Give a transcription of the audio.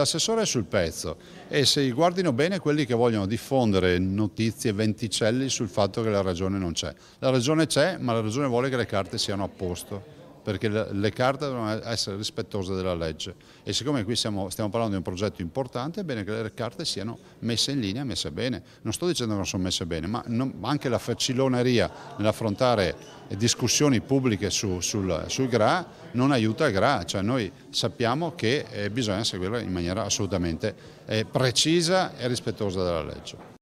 L'assessore è sul pezzo e se guardino bene quelli che vogliono diffondere notizie, venticelli sul fatto che la ragione non c'è. La ragione c'è, ma la ragione vuole che le carte siano a posto perché le carte devono essere rispettose della legge e siccome qui siamo, stiamo parlando di un progetto importante è bene che le carte siano messe in linea, messe bene. Non sto dicendo che non sono messe bene, ma non, anche la faciloneria nell'affrontare discussioni pubbliche su, sul, sul, GRA non aiuta il GRA, cioè noi sappiamo che eh, bisogna seguirla in maniera assolutamente eh, precisa e rispettosa della legge.